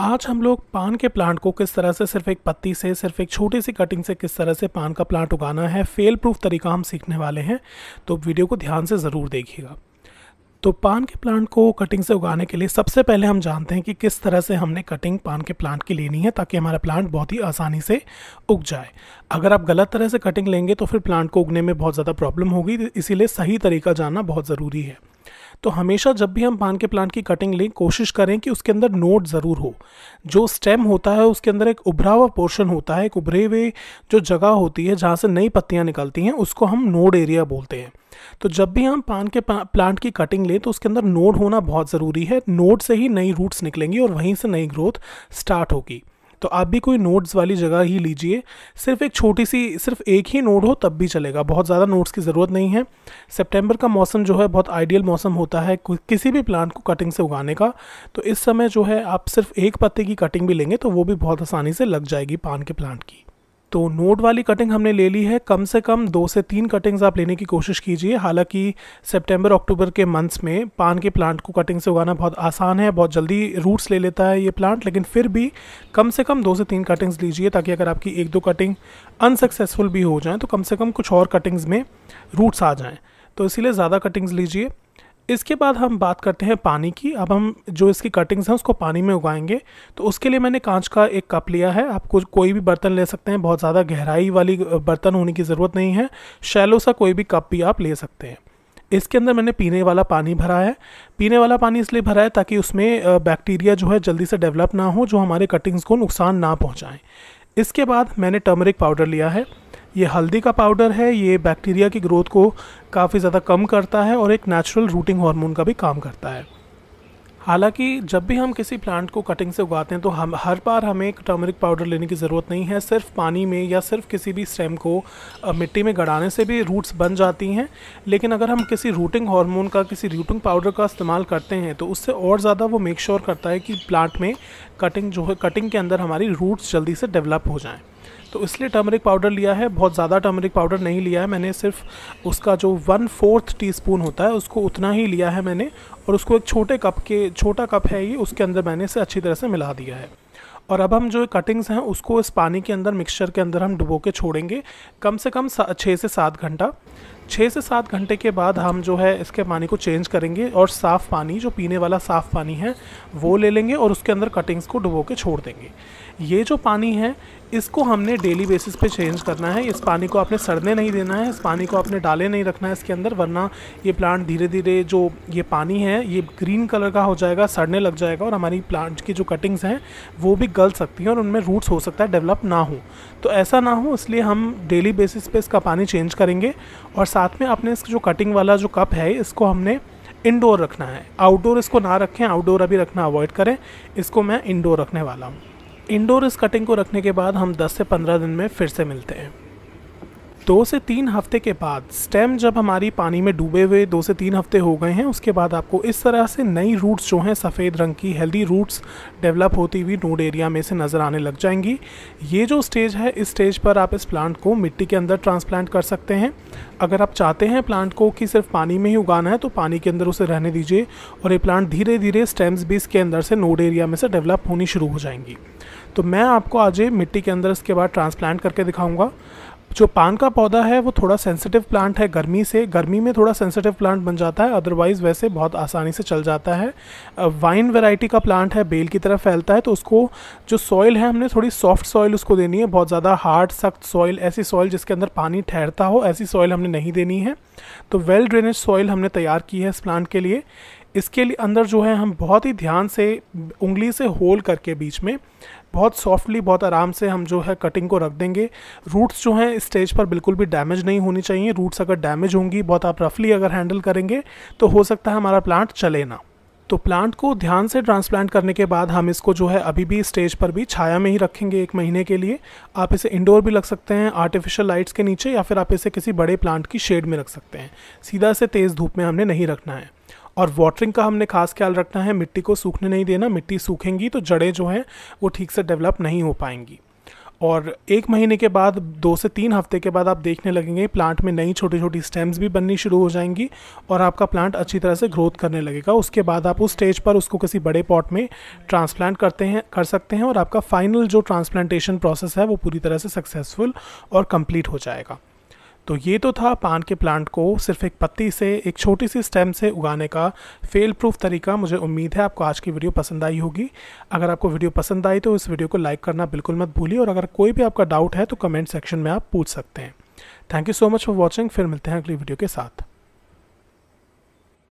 आज हम लोग पान के प्लांट को किस तरह से सिर्फ एक पत्ती से सिर्फ एक छोटी सी कटिंग से किस तरह से पान का प्लांट उगाना है फेल प्रूफ तरीका हम सीखने वाले हैं तो वीडियो को ध्यान से ज़रूर देखिएगा तो पान के प्लांट को कटिंग से उगाने के लिए सबसे पहले हम जानते हैं कि किस तरह से हमने कटिंग पान के प्लांट की लेनी है ताकि हमारा प्लांट बहुत ही आसानी से उग जाए अगर आप गलत तरह से कटिंग लेंगे तो फिर प्लांट को उगने में बहुत ज़्यादा प्रॉब्लम होगी इसीलिए सही तरीका जानना बहुत ज़रूरी है तो हमेशा जब भी हम पान के प्लांट की कटिंग लें कोशिश करें कि उसके अंदर नोड ज़रूर हो जो स्टेम होता है उसके अंदर एक उभरा हुआ पोर्शन होता है एक उभरे हुए जो जगह होती है जहाँ से नई पत्तियाँ निकलती हैं उसको हम नोड एरिया बोलते हैं तो जब भी हम पान के प्लांट की कटिंग लें तो उसके अंदर नोड होना बहुत ज़रूरी है नोड से ही नई रूट्स निकलेंगी और वहीं से नई ग्रोथ स्टार्ट होगी तो आप भी कोई नोट्स वाली जगह ही लीजिए सिर्फ एक छोटी सी सिर्फ एक ही नोट हो तब भी चलेगा बहुत ज़्यादा नोट्स की ज़रूरत नहीं है सितंबर का मौसम जो है बहुत आइडियल मौसम होता है किसी भी प्लांट को कटिंग से उगाने का तो इस समय जो है आप सिर्फ एक पत्ते की कटिंग भी लेंगे तो वो भी बहुत आसानी से लग जाएगी पान के प्लांट की तो नोट वाली कटिंग हमने ले ली है कम से कम दो से तीन कटिंग्स आप लेने की कोशिश कीजिए हालांकि सितंबर अक्टूबर के मंथ्स में पान के प्लांट को कटिंग से उगाना बहुत आसान है बहुत जल्दी रूट्स ले लेता है ये प्लांट लेकिन फिर भी कम से कम दो से तीन कटिंग्स लीजिए ताकि अगर आपकी एक दो कटिंग अनसक्सेसफुल भी हो जाए तो कम से कम कुछ और कटिंग्स में रूट्स आ जाएँ तो इसीलिए ज़्यादा कटिंग्स लीजिए इसके बाद हम बात करते हैं पानी की अब हम जो इसकी कटिंग्स हैं उसको पानी में उगाएंगे तो उसके लिए मैंने कांच का एक कप लिया है आप कुछ कोई भी बर्तन ले सकते हैं बहुत ज़्यादा गहराई वाली बर्तन होने की ज़रूरत नहीं है शैलो सा कोई भी कप भी आप ले सकते हैं इसके अंदर मैंने पीने वाला पानी भरा है पीने वाला पानी इसलिए भरा है ताकि उसमें बैक्टीरिया जो है जल्दी से डेवलप ना हो जो हमारे कटिंग्स को नुकसान ना पहुँचाएँ इसके बाद मैंने टर्मरिक पाउडर लिया है ये हल्दी का पाउडर है ये बैक्टीरिया की ग्रोथ को काफ़ी ज़्यादा कम करता है और एक नेचुरल रूटिंग हार्मोन का भी काम करता है हालांकि जब भी हम किसी प्लांट को कटिंग से उगाते हैं तो हम हर बार हमें एक टर्मरिक पाउडर लेने की ज़रूरत नहीं है सिर्फ पानी में या सिर्फ किसी भी स्टेम को मिट्टी में गड़ाने से भी रूट्स बन जाती हैं लेकिन अगर हम किसी रूटिंग हार्मोन का किसी रूटिंग पाउडर का इस्तेमाल करते हैं तो उससे और ज़्यादा वो मेक श्योर sure करता है कि प्लांट में कटिंग जो है कटिंग के अंदर हमारी रूट्स जल्दी से डेवलप हो जाएँ तो इसलिए टर्मरिक पाउडर लिया है बहुत ज़्यादा टर्मरिक पाउडर नहीं लिया है मैंने सिर्फ उसका जो वन फोर्थ टी स्पून होता है उसको उतना ही लिया है मैंने और उसको एक छोटे कप के छोटा कप है ये उसके अंदर मैंने इसे अच्छी तरह से मिला दिया है और अब हम जो कटिंग्स हैं उसको इस पानी के अंदर मिक्सचर के अंदर हम डुबो के छोड़ेंगे कम से कम छः से सात घंटा छः से सात घंटे के बाद हम जो है इसके पानी को चेंज करेंगे और साफ़ पानी जो पीने वाला साफ़ पानी है वो ले लेंगे और उसके अंदर कटिंग्स को डुबो के छोड़ देंगे ये जो पानी है इसको हमने डेली बेसिस पे चेंज करना है इस पानी को आपने सड़ने नहीं देना है इस पानी को आपने डाले नहीं रखना है इसके अंदर वरना ये प्लांट धीरे धीरे जो ये पानी है ये ग्रीन कलर का हो जाएगा सड़ने लग जाएगा और हमारी प्लांट की जो कटिंग्स हैं वो भी गल सकती हैं और उनमें रूट्स हो सकता है डेवलप ना हो तो ऐसा ना हो इसलिए हम डेली बेसिस पर इसका पानी चेंज करेंगे और साथ में आपने इसका जो कटिंग वाला जो कप है इसको हमने इंडोर रखना है आउटडोर इसको ना रखें आउटडोर अभी रखना अवॉइड करें इसको मैं इंडोर रखने वाला हूँ इंडोर इस कटिंग को रखने के बाद हम 10 से 15 दिन में फिर से मिलते हैं दो से तीन हफ्ते के बाद स्टेम जब हमारी पानी में डूबे हुए दो से तीन हफ्ते हो गए हैं उसके बाद आपको इस तरह से नई रूट्स जो हैं सफ़ेद रंग की हेल्दी रूट्स डेवलप होती हुई नोड एरिया में से नज़र आने लग जाएंगी ये जो स्टेज है इस स्टेज पर आप इस प्लांट को मिट्टी के अंदर ट्रांसप्लांट कर सकते हैं अगर आप चाहते हैं प्लांट को कि सिर्फ पानी में ही उगाना है तो पानी के अंदर उसे रहने दीजिए और ये प्लांट धीरे धीरे स्टेम्स भी इसके अंदर से नोड एरिया में से डेवलप होनी शुरू हो जाएंगी तो मैं आपको आज मिट्टी के अंदर इसके बाद ट्रांसप्लांट करके दिखाऊंगा जो पान का पौधा है वो थोड़ा सेंसिटिव प्लांट है गर्मी से गर्मी में थोड़ा सेंसिटिव प्लांट बन जाता है अदरवाइज़ वैसे बहुत आसानी से चल जाता है वाइन वेराइटी का प्लांट है बेल की तरफ फैलता है तो उसको जो सॉइल है हमने थोड़ी सॉफ्ट सॉइल उसको देनी है बहुत ज़्यादा हार्ड सख्त सॉइल ऐसी सॉइल जिसके अंदर पानी ठहरता हो ऐसी सॉइल हमने नहीं देनी है तो वेल ड्रेनेज सॉइल हमने तैयार की है इस प्लांट के लिए इसके लिए अंदर जो है हम बहुत ही ध्यान से उंगली से होल करके बीच में बहुत सॉफ्टली बहुत आराम से हम जो है कटिंग को रख देंगे रूट्स जो हैं स्टेज पर बिल्कुल भी डैमेज नहीं होनी चाहिए रूट्स अगर डैमेज होंगी बहुत आप रफली अगर हैंडल करेंगे तो हो सकता है हमारा प्लांट चले ना तो प्लांट को ध्यान से ट्रांसप्लांट करने के बाद हम इसको जो है अभी भी स्टेज पर भी छाया में ही रखेंगे एक महीने के लिए आप इसे इंडोर भी लग सकते हैं आर्टिफिशियल लाइट्स के नीचे या फिर आप इसे किसी बड़े प्लांट की शेड में रख सकते हैं सीधा से तेज़ धूप में हमने नहीं रखना है और वाटरिंग का हमने खास ख्याल रखना है मिट्टी को सूखने नहीं देना मिट्टी सूखेंगी तो जड़ें जो हैं वो ठीक से डेवलप नहीं हो पाएंगी और एक महीने के बाद दो से तीन हफ्ते के बाद आप देखने लगेंगे प्लांट में नई छोटी छोटी स्टेम्स भी बननी शुरू हो जाएंगी और आपका प्लांट अच्छी तरह से ग्रोथ करने लगेगा उसके बाद आप उस स्टेज पर उसको किसी बड़े पॉट में ट्रांसप्लांट करते हैं कर सकते हैं और आपका फाइनल जो ट्रांसप्लांटेशन प्रोसेस है वो पूरी तरह से सक्सेसफुल और कम्प्लीट हो जाएगा तो ये तो था पान के प्लांट को सिर्फ एक पत्ती से एक छोटी सी स्टेम से उगाने का फेल प्रूफ तरीका मुझे उम्मीद है आपको आज की वीडियो पसंद आई होगी अगर आपको वीडियो पसंद आई तो इस वीडियो को लाइक करना बिल्कुल मत भूलिए और अगर कोई भी आपका डाउट है तो कमेंट सेक्शन में आप पूछ सकते हैं thank you so much for watching फिर मिलते हैं अगली वीडियो के साथ